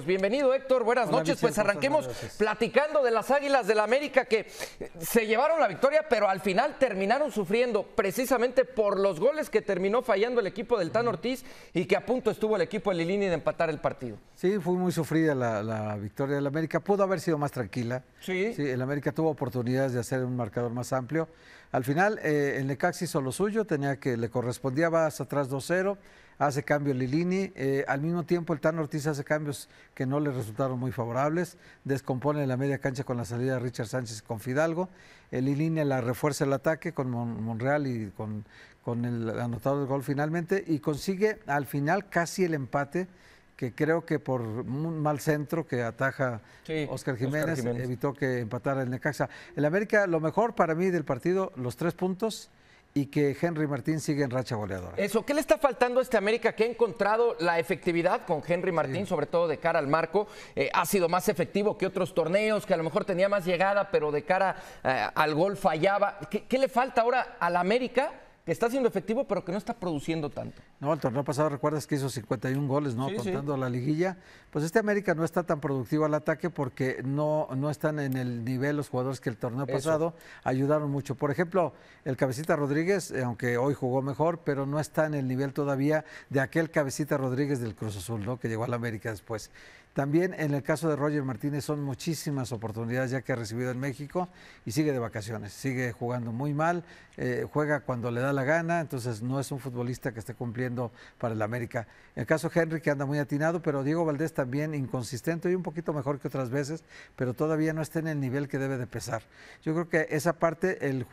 Pues bienvenido, Héctor. Buenas noches. pues arranquemos platicando de las Águilas del la América que se llevaron la victoria, pero al final terminaron sufriendo precisamente por los goles que terminó fallando el equipo del Tan Ortiz y que a punto estuvo el equipo de Lilini de empatar el partido. Sí, fue muy sufrida la, victoria del América. Pudo haber sido más tranquila. Sí. El América tuvo oportunidades de hacer un marcador más amplio. Al final, eh, el Necaxi hizo lo suyo, tenía que le correspondía, vas atrás 2-0 hace cambio Lilini, eh, al mismo tiempo el Tan Ortiz hace cambios que no le resultaron muy favorables, descompone la media cancha con la salida de Richard Sánchez con Fidalgo, el Lilini la refuerza el ataque con Monreal y con, con el anotado del gol finalmente y consigue al final casi el empate que creo que por un mal centro que ataja Oscar Jiménez evitó que empatara el Necaxa. El América, lo mejor para mí del partido, los tres puntos, y que Henry Martín sigue en racha goleadora. Eso, ¿qué le está faltando a este América que ha encontrado la efectividad con Henry Martín, sobre todo de cara al marco? Eh, ha sido más efectivo que otros torneos, que a lo mejor tenía más llegada, pero de cara eh, al gol fallaba. ¿Qué, ¿Qué, le falta ahora al América que está siendo efectivo, pero que no está produciendo tanto? No, el torneo pasado recuerdas que hizo 51 goles, ¿no? Contando la liguilla. Pues este América no está tan productivo al ataque porque no, no están en el nivel los jugadores que el torneo pasado ayudaron mucho. Por ejemplo, el Cabecita Rodríguez, eh, aunque hoy jugó mejor, pero no está en el nivel todavía de aquel Cabecita Rodríguez del Cruz Azul, ¿no? Que llegó al América después. También en el caso de Roger Martínez son muchísimas oportunidades ya que ha recibido en México y sigue de vacaciones, sigue jugando muy mal, eh, juega cuando le da la gana, entonces no es un futbolista que esté cumpliendo para el América. En el caso Henry, que anda muy atinado, pero Diego Valdés también inconsistente y un poquito mejor que otras veces, pero todavía no está en el nivel que debe de pesar. Yo creo que esa parte el,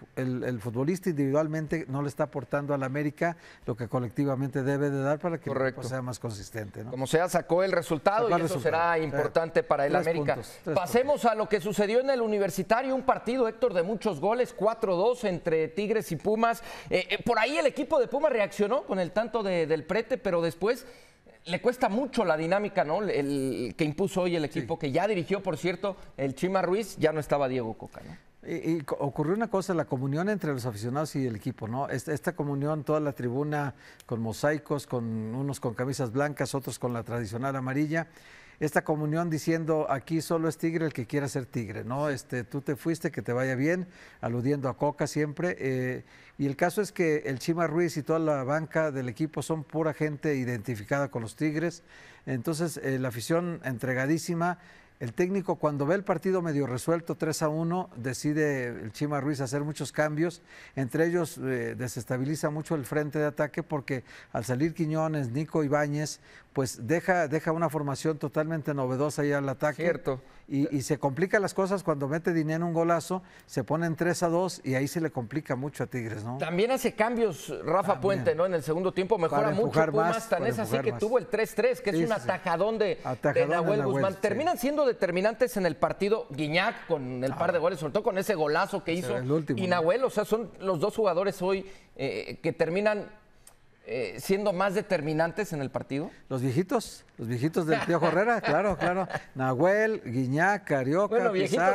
futbolista individualmente no le está aportando al América lo que colectivamente debe de dar para que sea más consistente. Como sea, sacó el resultado y eso será eh, importante para el América. Pasemos a lo que sucedió en el universitario, un partido, Héctor, de muchos goles, 4-2 entre Tigres y Pumas. Eh, eh, por ahí el equipo de Pumas reaccionó con el tanto de del prete, pero después eh, le cuesta mucho la dinámica, ¿no? El, que impuso hoy el equipo que ya dirigió, por cierto, el Chima Ruiz, ya no estaba Diego Coca, Y, ocurrió una cosa, la comunión entre los aficionados y el equipo, ¿no? Esta, esta, comunión, toda la tribuna con mosaicos, con unos con camisas blancas, otros con la tradicional amarilla esta comunión diciendo aquí solo es tigre el que quiera ser tigre, ¿no? Este, tú te fuiste, que te vaya bien, aludiendo a Coca siempre. Eh, y el caso es que el Chima Ruiz y toda la banca del equipo son pura gente identificada con los tigres. Entonces, eh, la afición entregadísima. El técnico cuando ve el partido medio resuelto 3 a 1, decide el Chima Ruiz hacer muchos cambios, entre ellos eh, desestabiliza mucho el frente de ataque porque al salir Quiñones, Nico Ibáñez, pues deja, deja una formación totalmente novedosa ahí al ataque. Cierto. Y, se complican las cosas cuando mete dinero un golazo, se ponen 3 a 2 y ahí se le complica mucho a Tigres, ¿no? También hace cambios Rafa Puente, ¿no? En el segundo tiempo mejora mucho más tan es así que tuvo el 3-3, que es un atajadón de, Nahuel, Guzmán. Terminan siendo determinantes en el partido Guiñac con el par de goles, sobre todo con ese golazo que hizo y Nahuel. O sea, son los dos jugadores hoy eh, que terminan eh, siendo más determinantes en el partido? Los viejitos, los viejitos del tío Herrera, claro, claro. Nahuel, Guiñac, Carioca, bueno,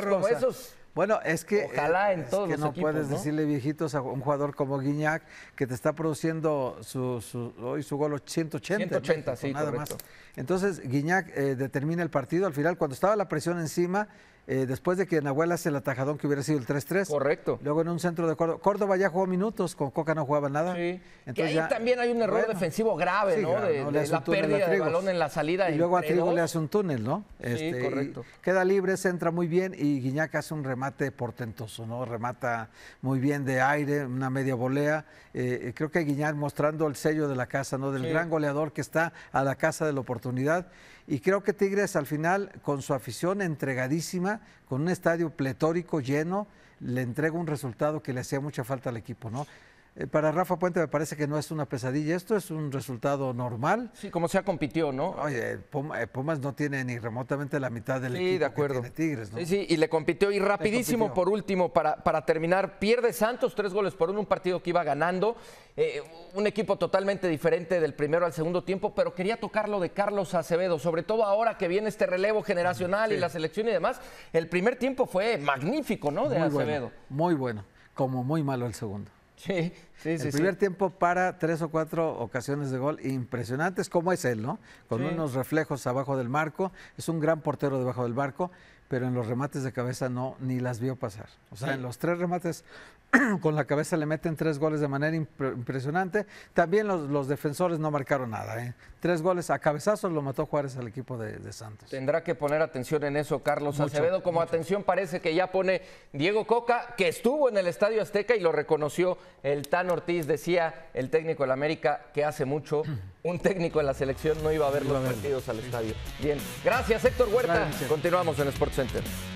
Como esos bueno, es que. Eh, no puedes decirle viejitos a un jugador como Guiñac que te está produciendo su, su, hoy su gol 180. 180, sí, nada más. Entonces, Guiñac eh, determina el partido. Al final, cuando estaba la presión encima, eh, después de que Nahuel hace el atajadón que hubiera sido el 3-3. Correcto. Luego en un centro de Córdoba. Córdoba ya jugó minutos, con Coca no jugaba nada. Sí. Entonces ahí también hay un error defensivo grave, ¿no? De, la pérdida de balón en la salida. Y luego a Trigo le hace un túnel, ¿no? Este, correcto. Queda libre, se entra muy bien y Guiñac hace un remate portentoso, ¿no? Remata muy bien de aire, una media volea. Eh, creo que Guiñac mostrando el sello de la casa, ¿no? Del gran goleador que está a la casa de la oportunidad. Y creo que Tigres al final, con su afición entregadísima, con un estadio pletórico lleno, le entrega un resultado que le hacía mucha falta al equipo, ¿no? Eh, para Rafa Puente me parece que no es una pesadilla, esto es un resultado normal. Sí, como sea compitió, ¿no? Oye, Pumas no tiene ni remotamente la mitad del equipo de acuerdo. Tigres, ¿no? Sí, sí, y le compitió y rapidísimo por último para, para, terminar, pierde Santos tres goles por uno, un partido que iba ganando, eh, un equipo totalmente diferente del primero al segundo tiempo, pero quería tocar lo de Carlos Acevedo, sobre todo ahora que viene este relevo generacional y la selección y demás, el primer tiempo fue magnífico, ¿no? De Acevedo. muy bueno, como muy malo el segundo. Sí, sí, el sí. primer tiempo para tres o cuatro ocasiones de gol impresionantes, como es él, ¿no? Con unos reflejos abajo del marco. Es un gran portero debajo del marco pero en los remates de cabeza no, ni las vio pasar. O sea, en los tres remates con la cabeza le meten tres goles de manera impresionante. También los, defensores no marcaron nada. ¿eh? Tres goles a cabezazos lo mató Juárez al equipo de, Santos. Tendrá que poner atención en eso Carlos Acevedo. Como atención parece que ya pone Diego Coca, que estuvo en el Estadio Azteca y lo reconoció el Tan Ortiz. Decía el técnico del América que hace mucho un técnico en la selección no iba a ver los partidos al estadio. Bien, gracias Héctor Huerta. Continuamos en Sports Center.